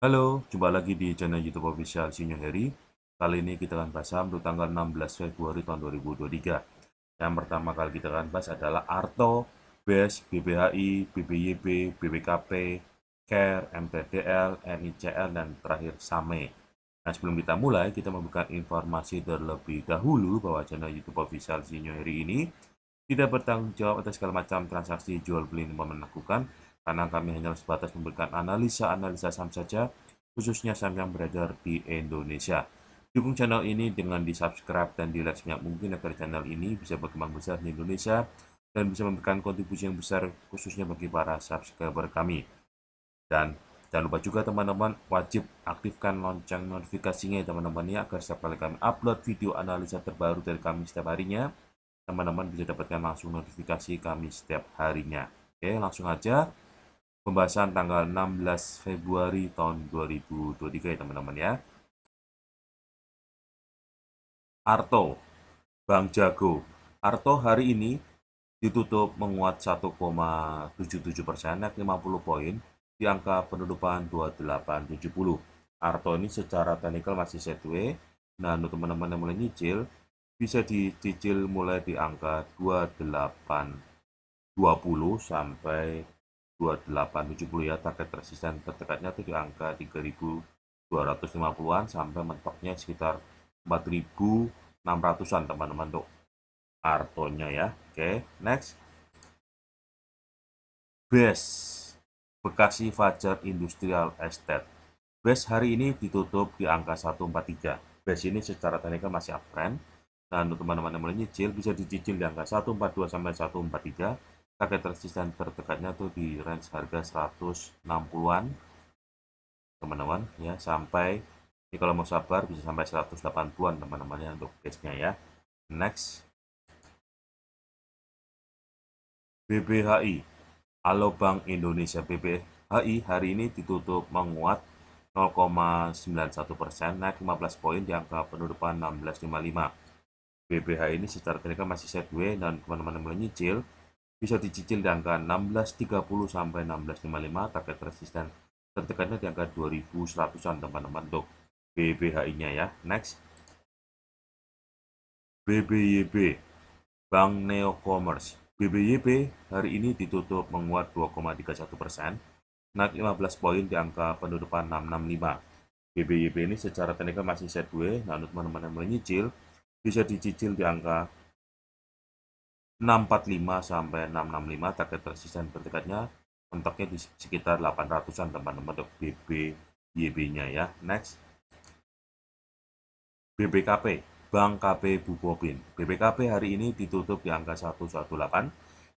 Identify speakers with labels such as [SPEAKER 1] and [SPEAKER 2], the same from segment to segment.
[SPEAKER 1] Halo, jumpa lagi di channel YouTube official Sinyo Heri. Kali ini kita akan bahas saham untuk tanggal 16 Februari tahun 2023. Yang pertama kali kita akan bahas adalah Arto, BES, BBHI, BBYB, BBKP, CARE, MTDL, NICL, dan terakhir SAME. Nah, sebelum kita mulai, kita memberikan informasi terlebih dahulu bahwa channel YouTube official Sinyo Heri ini tidak bertanggung jawab atas segala macam transaksi jual beli yang melakukan karena kami hanya sebatas memberikan analisa-analisa saham saja, khususnya saham yang beredar di Indonesia. Dukung channel ini dengan di-subscribe dan di-like sebanyak mungkin agar channel ini bisa berkembang besar di Indonesia dan bisa memberikan kontribusi yang besar khususnya bagi para subscriber kami. Dan jangan lupa juga teman-teman wajib aktifkan lonceng notifikasinya teman-teman ya agar setiap kali kami upload video analisa terbaru dari kami setiap harinya, teman-teman bisa dapatkan langsung notifikasi kami setiap harinya. Oke, langsung aja pembahasan tanggal 16 Februari tahun 2023 ya teman-teman ya. Arto, Bang Jago. Arto hari ini ditutup menguat 1,77 persen, naik 50 poin di angka penutupan 2870. Arto ini secara teknikal masih setway. nah untuk teman-teman yang mulai nyicil, bisa dicicil mulai di angka 2820 sampai 2870 ya target resisten terdekatnya itu di angka 3250-an sampai mentoknya sekitar 4600-an teman-teman untuk artonya ya oke okay, next BES Bekasi Fajar Industrial Estate BES hari ini ditutup di angka 143 BES ini secara teknikal masih uptrend dan untuk teman-teman yang mulai nyicil bisa dicicil di angka 142 sampai 143 target resisten terdekatnya tuh di range harga 160-an teman-teman ya sampai ini kalau mau sabar bisa sampai 180-an teman-teman ya untuk case nya ya next BBHI Halo Bank Indonesia BBHI hari ini ditutup menguat 0,91 persen naik 15 poin di angka penutupan 1655 BPHI ini secara teknikal masih sideways dan teman-teman menyicil -teman bisa dicicil di angka 1630 sampai 1655 target resisten terdekatnya di angka 2100-an teman-teman untuk BBHI-nya ya. Next. BBYB Bank Neo Commerce. BBYB hari ini ditutup menguat 2,31 persen, naik 15 poin di angka penutupan 665. BBYB ini secara teknikal masih sideways, namun teman-teman yang menyicil bisa dicicil di angka 645 sampai 665 target resisten berdekatnya kontaknya di sekitar 800-an teman-teman untuk BB YB-nya ya. Next. BBKP, Bank KP Bukopin. BBKP hari ini ditutup di angka 118.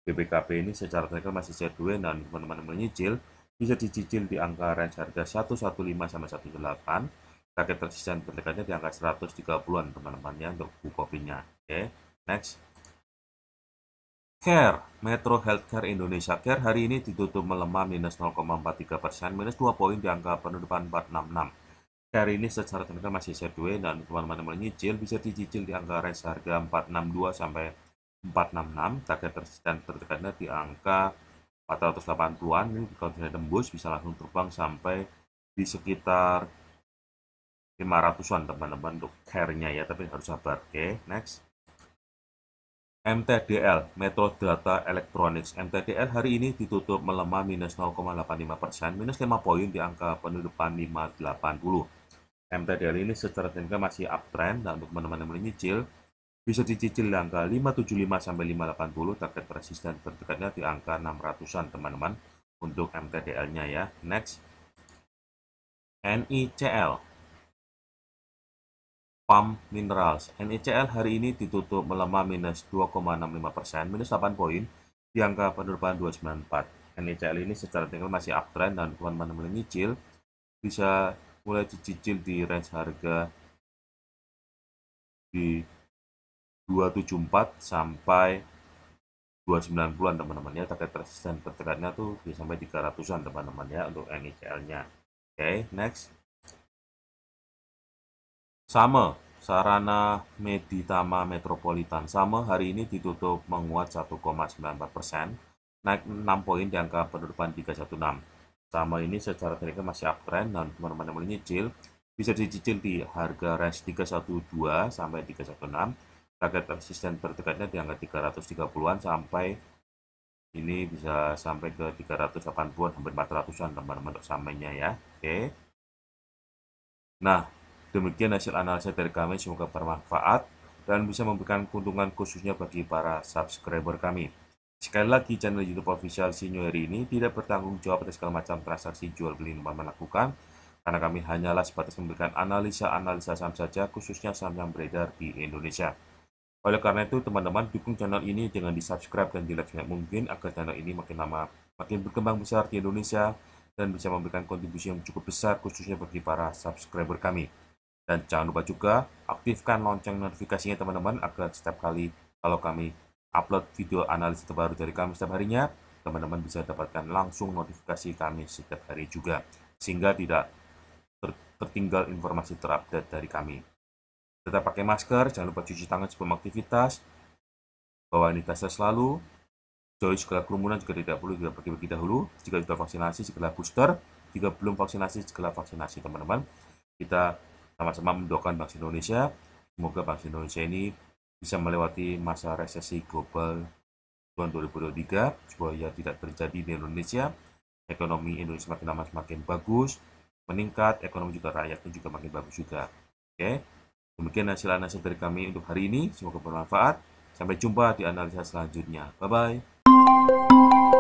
[SPEAKER 1] BBKP ini secara teknikal masih set 2 dan teman-teman menyicil bisa dicicil di angka range harga 115 sampai 118. Target resisten berdekatnya di angka 130-an teman-teman ya untuk Bukopinnya. Oke, okay. next. Care, Metro Healthcare Indonesia Care hari ini ditutup melemah minus 0,43 persen, minus 2 poin di angka penutupan 466. Care ini secara teknikal masih share dan teman-teman menyicil bisa dicicil di angka range harga 462 sampai 466. Target resisten terdekatnya di angka 480-an, ini kalau tidak tembus bisa langsung terbang sampai di sekitar 500-an teman-teman untuk care-nya ya, tapi harus sabar. Oke, okay, next. MTDL, Metro Data Electronics. MTDL hari ini ditutup melemah minus 0,85 persen, minus 5 poin di angka penutupan 580. MTDL ini secara teknikal masih uptrend, dan untuk teman-teman yang menyicil, bisa dicicil di angka 575 sampai 580, target resisten terdekatnya di angka 600-an teman-teman untuk MTDL-nya ya. Next, NICL. Pump Minerals. NICL e hari ini ditutup melemah minus 2,65%, persen, minus 8 poin di angka penurunan 294. NICL ini secara teknikal masih uptrend dan teman-teman nyicil bisa mulai dicicil di range harga di 274 sampai 290-an teman-teman ya target resisten terdekatnya tuh bisa sampai 300-an teman-teman ya untuk NICL-nya. E Oke, okay, next. Sama, sarana Meditama Metropolitan sama hari ini ditutup menguat 1,94 persen, naik 6 poin di angka penutupan 316. Sama ini secara teknikal masih uptrend dan teman-teman menyicil, bisa dicicil di harga range 312 sampai 316. Target resisten terdekatnya di angka 330-an sampai ini bisa sampai ke 380 an hampir 400-an teman-teman untuk samainya ya. Oke. Nah, Demikian hasil analisa dari kami, semoga bermanfaat dan bisa memberikan keuntungan khususnya bagi para subscriber kami. Sekali lagi, channel YouTube official Sinyo ini tidak bertanggung jawab atas segala macam transaksi jual beli yang lakukan, karena kami hanyalah sebatas memberikan analisa-analisa saham saja, khususnya saham yang beredar di Indonesia. Oleh karena itu, teman-teman, dukung channel ini dengan di-subscribe dan di-like sebanyak mungkin agar channel ini makin lama makin berkembang besar di Indonesia dan bisa memberikan kontribusi yang cukup besar khususnya bagi para subscriber kami. Dan jangan lupa juga aktifkan lonceng notifikasinya teman-teman agar setiap kali kalau kami upload video analisis terbaru dari kami setiap harinya, teman-teman bisa dapatkan langsung notifikasi kami setiap hari juga sehingga tidak tertinggal informasi terupdate dari kami. Tetap pakai masker, jangan lupa cuci tangan sebelum aktivitas, bawa sanitizer selalu, jauhi segala kerumunan juga tidak perlu tidak pergi-pergi dahulu, jika sudah vaksinasi segala booster, jika belum vaksinasi segala vaksinasi teman-teman. Kita sama-sama mendoakan Bank Indonesia. Semoga Bank Indonesia ini bisa melewati masa resesi global tahun 2023 supaya tidak terjadi di Indonesia. Ekonomi Indonesia semakin lama semakin bagus, meningkat, ekonomi juga rakyatnya juga makin bagus juga. Oke, okay? demikian hasil analisa dari kami untuk hari ini. Semoga bermanfaat. Sampai jumpa di analisa selanjutnya. Bye-bye.